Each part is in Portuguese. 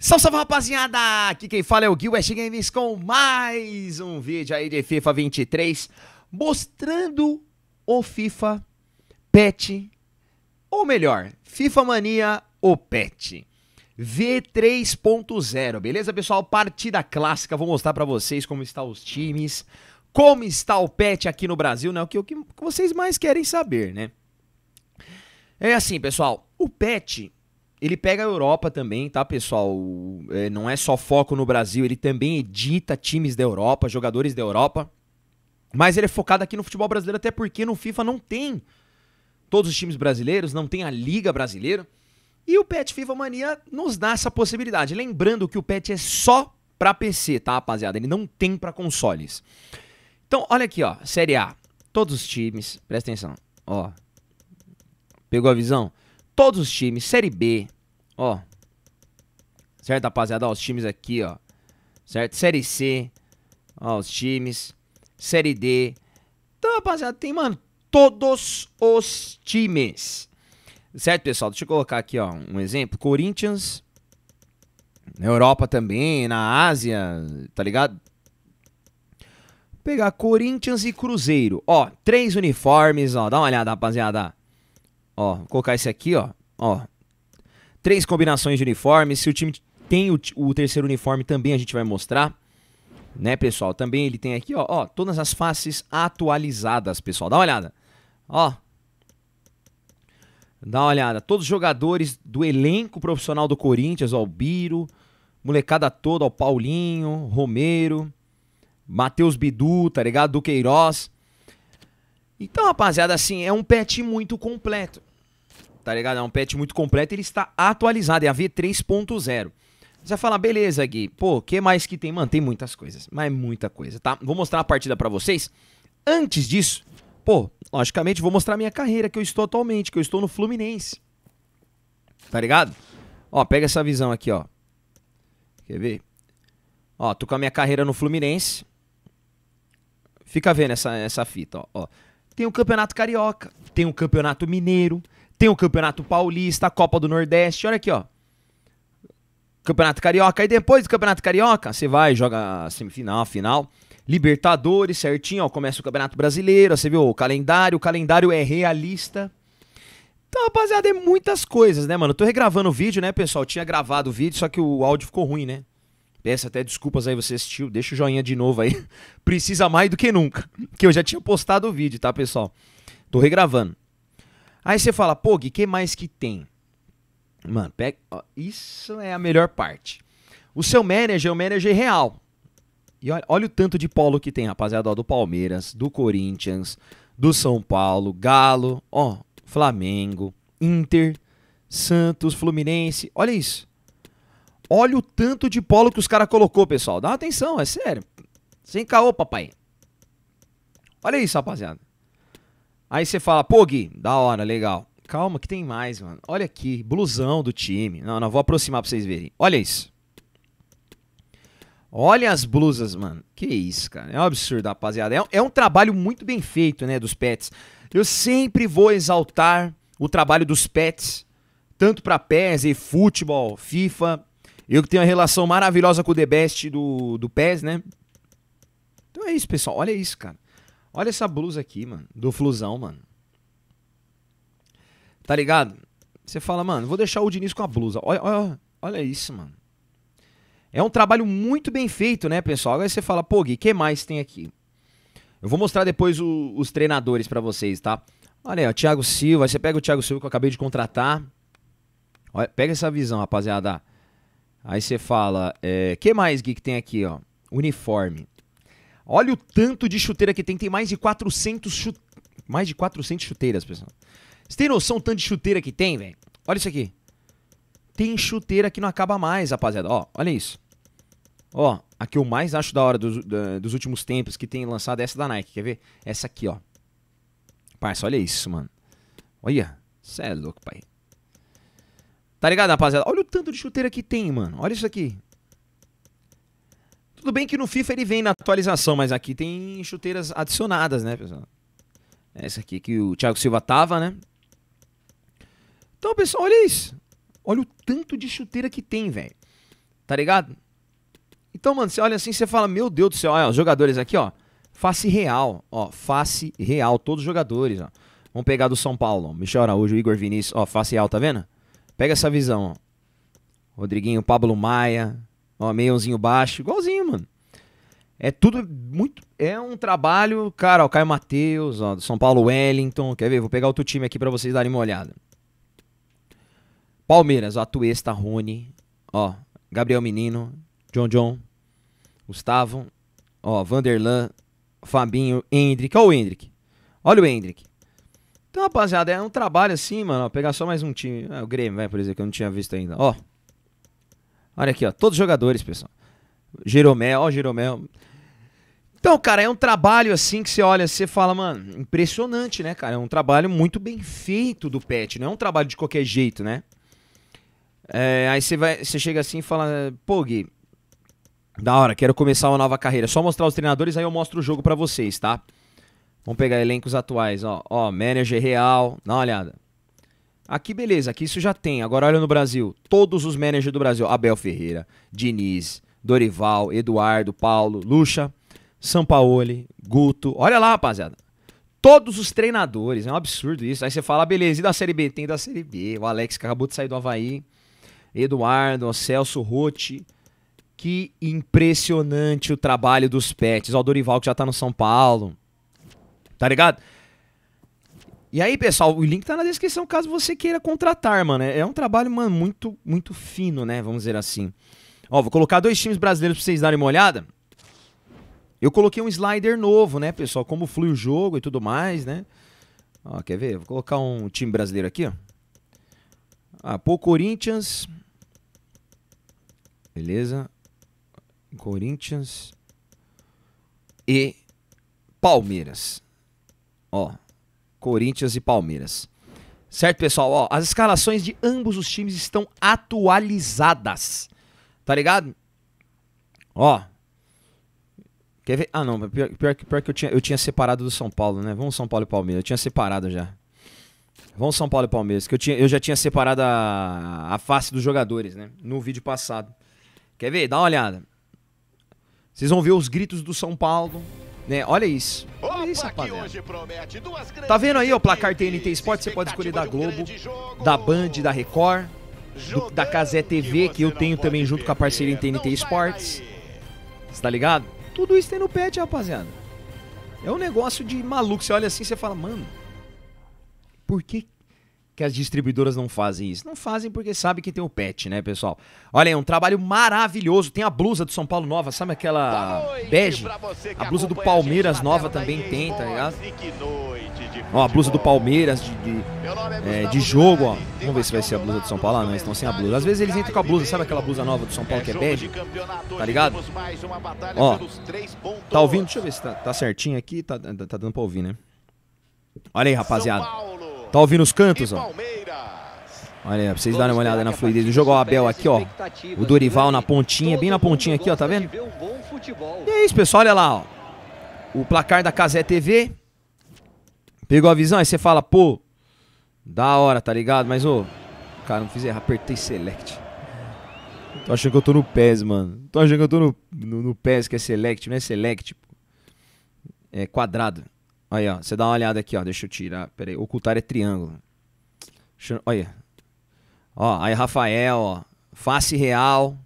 Salve, salve rapaziada! Aqui quem fala é o Gil West é Games com mais um vídeo aí de FIFA 23 mostrando o FIFA Pet, ou melhor, FIFA Mania o Pet V3.0, beleza pessoal? Partida clássica, vou mostrar para vocês como estão os times, como está o Pet aqui no Brasil, né? O que, o que vocês mais querem saber, né? É assim pessoal, o Pet ele pega a Europa também, tá, pessoal? É, não é só foco no Brasil, ele também edita times da Europa, jogadores da Europa. Mas ele é focado aqui no futebol brasileiro, até porque no FIFA não tem todos os times brasileiros, não tem a Liga Brasileira. E o Pet FIFA Mania nos dá essa possibilidade. Lembrando que o Pet é só pra PC, tá, rapaziada? Ele não tem pra consoles. Então, olha aqui, ó. Série A. Todos os times, presta atenção. Ó. Pegou a visão? todos os times, Série B, ó. Certo, rapaziada? Ó, os times aqui, ó. Certo? Série C, ó, os times. Série D. Então, rapaziada, tem, mano, todos os times. Certo, pessoal? Deixa eu colocar aqui, ó, um exemplo. Corinthians, na Europa também, na Ásia, tá ligado? Vou pegar Corinthians e Cruzeiro. Ó, três uniformes, ó. Dá uma olhada, rapaziada. Ó, vou colocar esse aqui, ó. Ó. Três combinações de uniformes. Se o time tem o, o terceiro uniforme também a gente vai mostrar. Né, pessoal? Também ele tem aqui, ó, ó, todas as faces atualizadas, pessoal. Dá uma olhada. Ó. Dá uma olhada. Todos os jogadores do elenco profissional do Corinthians, ó, o Biro, molecada toda, ó, Paulinho, Romero, Matheus Bidu, tá ligado? Do Queiroz. Então, rapaziada, assim, é um pet muito completo tá ligado? É um patch muito completo, ele está atualizado, é a V3.0. Você vai falar, beleza, Gui, pô, o que mais que tem? Mano, tem muitas coisas, mas muita coisa, tá? Vou mostrar a partida para vocês. Antes disso, pô, logicamente vou mostrar minha carreira que eu estou atualmente, que eu estou no Fluminense. Tá ligado? Ó, pega essa visão aqui, ó. Quer ver? Ó, tô com a minha carreira no Fluminense. Fica vendo essa, essa fita, ó. ó. Tem o Campeonato Carioca, tem o Campeonato Mineiro, tem o Campeonato Paulista, a Copa do Nordeste, olha aqui, ó. Campeonato Carioca. Aí depois do Campeonato Carioca, você vai, joga semifinal, final. Libertadores, certinho, ó, começa o Campeonato Brasileiro, ó, você viu o calendário, o calendário é realista. Então, rapaziada, é muitas coisas, né, mano? Eu tô regravando o vídeo, né, pessoal? Eu tinha gravado o vídeo, só que o áudio ficou ruim, né? Peço até desculpas aí você assistiu, deixa o joinha de novo aí. Precisa mais do que nunca, que eu já tinha postado o vídeo, tá, pessoal? Tô regravando. Aí você fala, pô, Gui, que mais que tem? Mano, pega, ó, isso é a melhor parte. O seu manager é o manager real. E olha, olha o tanto de polo que tem, rapaziada, ó, do Palmeiras, do Corinthians, do São Paulo, Galo, ó, Flamengo, Inter, Santos, Fluminense. Olha isso. Olha o tanto de polo que os caras colocou, pessoal. Dá uma atenção, é sério. Sem caô, papai. Olha isso, rapaziada. Aí você fala, pô, Gui, da hora, legal. Calma, que tem mais, mano. Olha aqui, blusão do time. Não, não, vou aproximar pra vocês verem. Olha isso. Olha as blusas, mano. Que isso, cara. É um absurdo, rapaziada. É um, é um trabalho muito bem feito, né, dos pets. Eu sempre vou exaltar o trabalho dos pets, tanto pra PES e futebol, FIFA. Eu que tenho uma relação maravilhosa com o The Best do, do PES, né? Então é isso, pessoal. Olha isso, cara. Olha essa blusa aqui, mano. Do Flusão, mano. Tá ligado? Você fala, mano, vou deixar o Diniz com a blusa. Olha, olha, olha isso, mano. É um trabalho muito bem feito, né, pessoal? Agora você fala, pô, Gui, que mais tem aqui? Eu vou mostrar depois o, os treinadores para vocês, tá? Olha aí, o Thiago Silva. Aí você pega o Thiago Silva que eu acabei de contratar. Olha, pega essa visão, rapaziada. Aí você fala, é, que mais, Gui, que tem aqui, ó? Uniforme. Olha o tanto de chuteira que tem. Tem mais de 400 chute... mais de 400 chuteiras, pessoal. Você tem noção do tanto de chuteira que tem, velho? Olha isso aqui. Tem chuteira que não acaba mais, rapaziada. Ó, olha isso. Ó, a que eu mais acho da hora dos, dos últimos tempos que tem lançado é essa da Nike. Quer ver? Essa aqui, ó. Parça, olha isso, mano. Olha. Cê é louco, pai. Tá ligado, rapaziada? Olha o tanto de chuteira que tem, mano. Olha isso aqui. Tudo bem que no FIFA ele vem na atualização, mas aqui tem chuteiras adicionadas, né, pessoal? É essa aqui que o Thiago Silva tava, né? Então, pessoal, olha isso. Olha o tanto de chuteira que tem, velho. Tá ligado? Então, mano, você olha assim, você fala, meu Deus do céu, olha, os jogadores aqui, ó. Face real, ó, face real, todos os jogadores, ó. Vamos pegar do São Paulo, ó, Michel Araújo, Igor Vinícius, ó, face real, tá vendo? Pega essa visão, ó. Rodriguinho, Pablo Maia, ó, meiãozinho baixo, igualzinho é tudo muito. É um trabalho, cara, o Caio Matheus, ó, do São Paulo Wellington. Quer ver? Vou pegar outro time aqui para vocês darem uma olhada. Palmeiras, ó, Atuesta, Rony, ó, Gabriel Menino, John John, Gustavo, ó, Vanderlan, Fabinho, Hendrick. Ó, o Hendrick. Olha o Hendrick. Então, rapaziada, é um trabalho assim, mano. Ó, pegar só mais um time. Ah, o Grêmio, vai, por exemplo, que eu não tinha visto ainda. Ó. Olha aqui, ó. Todos os jogadores, pessoal. Jeromel, ó, Jeromel. Então, cara, é um trabalho assim que você olha, você fala, mano, impressionante, né, cara? É um trabalho muito bem feito do pet, não é um trabalho de qualquer jeito, né? É, aí você vai, você chega assim e fala, pô, Gui, da hora, quero começar uma nova carreira. Só mostrar os treinadores, aí eu mostro o jogo para vocês, tá? Vamos pegar elencos atuais, ó. Ó, manager real, dá uma olhada. Aqui, beleza, aqui isso já tem. Agora olha no Brasil. Todos os managers do Brasil. Abel Ferreira, Diniz, Dorival, Eduardo, Paulo, Lucha. Sampaoli, Guto. Olha lá, rapaziada. Todos os treinadores, é um absurdo isso. Aí você fala, ah, beleza, e da Série B? Tem da Série B. O Alex que acabou de sair do Havaí. Eduardo, Celso Rotti. Que impressionante o trabalho dos pets. o Dorival que já tá no São Paulo. Tá ligado? E aí, pessoal, o link tá na descrição caso você queira contratar, mano. É, é um trabalho, mano, muito, muito fino, né? Vamos dizer assim. Ó, vou colocar dois times brasileiros pra vocês darem uma olhada. Eu coloquei um slider novo, né, pessoal? Como flui o jogo e tudo mais, né? Ó, quer ver? Vou colocar um time brasileiro aqui, ó. Ah, pô, Corinthians. Beleza. Corinthians e Palmeiras. Ó, Corinthians e Palmeiras. Certo, pessoal? Ó, as escalações de ambos os times estão atualizadas. Tá ligado? Ó, Quer ver? Ah, não, pior, pior, pior que eu tinha, eu tinha separado do São Paulo, né? Vamos São Paulo e Palmeiras. Eu tinha separado já. Vamos São Paulo e Palmeiras, que eu, tinha, eu já tinha separado a, a face dos jogadores, né? No vídeo passado. Quer ver? Dá uma olhada. Vocês vão ver os gritos do São Paulo, né? Olha isso. Olha isso, rapaziada. Tá vendo aí o placar TNT Esporte? Você pode escolher da Globo, da Band, da Record, do, da Casé TV, que eu tenho também junto com a parceria em TNT Esportes. Você tá ligado? Tudo isso tem no pet, rapaziada. É um negócio de maluco. Você olha assim você fala, mano, por que, que as distribuidoras não fazem isso? Não fazem porque sabe que tem o pet, né, pessoal? Olha aí, um trabalho maravilhoso. Tem a blusa do São Paulo nova, sabe aquela bege? A blusa do Palmeiras nova também tem, tá ligado? Que noite, Ó, a blusa do Palmeiras de, de, é, é de jogo, ó. Vamos ver se vai ser a blusa do São Paulo. Ah, não, eles estão sem a blusa. Às vezes eles entram com a blusa, sabe aquela blusa nova do São Paulo que é, é bege? Tá ligado? Ó, tá ouvindo? Deixa eu ver se tá, tá certinho aqui. Tá, tá dando pra ouvir, né? Olha aí, rapaziada. Tá ouvindo os cantos, ó. Olha aí, pra vocês darem uma olhada na fluidez do jogo. Ó, o Abel aqui, ó. O Dorival na pontinha, bem na pontinha aqui, ó. Tá vendo? E é isso, pessoal. Olha lá, ó. O placar da Casé TV. Pegou a visão? Aí você fala, pô, da hora, tá ligado? Mas, ô, cara, não fiz errado, apertei select. Tô achando que eu tô no PES, mano. Tô achando que eu tô no, no, no PES, que é select, não é select. Pô. É quadrado. Aí, ó, você dá uma olhada aqui, ó, deixa eu tirar. Pera aí, ocultar é triângulo. Eu... Olha. Ó, aí Rafael, ó. Face real.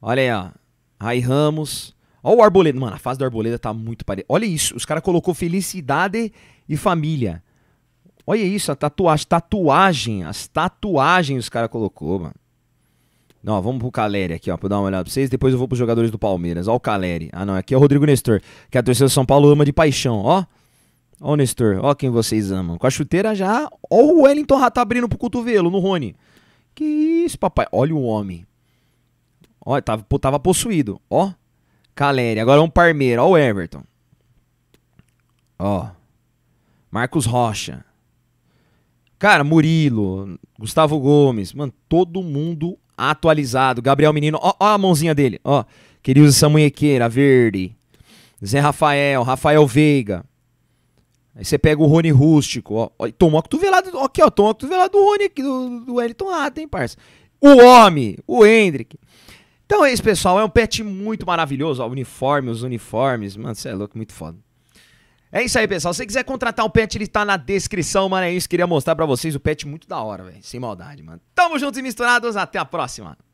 Olha aí, ó. Aí Ramos. Olha o Arboleda. Mano, a face do Arboleda tá muito parecida. Olha isso. Os caras colocou felicidade e família. Olha isso, a tatuagem, tatuagem, as tatuagens os cara colocou, mano. Não, vamos pro Caleri aqui, ó, pra dar uma olhada pra vocês. Depois eu vou pros jogadores do Palmeiras. Ó, o Caleri. Ah, não, aqui é o Rodrigo Nestor, que a torcida do São Paulo ama de paixão, ó. Ó, o Nestor, ó quem vocês amam. Com a chuteira já, ó, o Wellington Rata tá abrindo pro cotovelo no Rony. Que isso, papai. Olha o homem. Ó, tava, tá, tava possuído, ó. Caleri. Agora é um Parmeira, ó, o Everton. Ó. Marcos Rocha. Cara, Murilo, Gustavo Gomes, mano, todo mundo atualizado. Gabriel Menino, ó, ó a mãozinha dele, ó. Querido Samunhequeira, Verde. Zé Rafael, Rafael Veiga. Aí você pega o Rony Rústico, ó. ó tomou a cotovelada, ó, aqui, ó, tomou a cotovelada do Rony aqui, do, do Wellington Rata, hein, parça. O homem, o Hendrick. Então é isso, pessoal. É um pet muito maravilhoso, ó, uniforme, os uniformes. Mano, você é louco, muito foda. É isso aí, pessoal. Se você quiser contratar o pet, ele tá na descrição, mano. É isso. Queria mostrar pra vocês o pet muito da hora, velho. Sem maldade, mano. Tamo juntos e misturados. Até a próxima.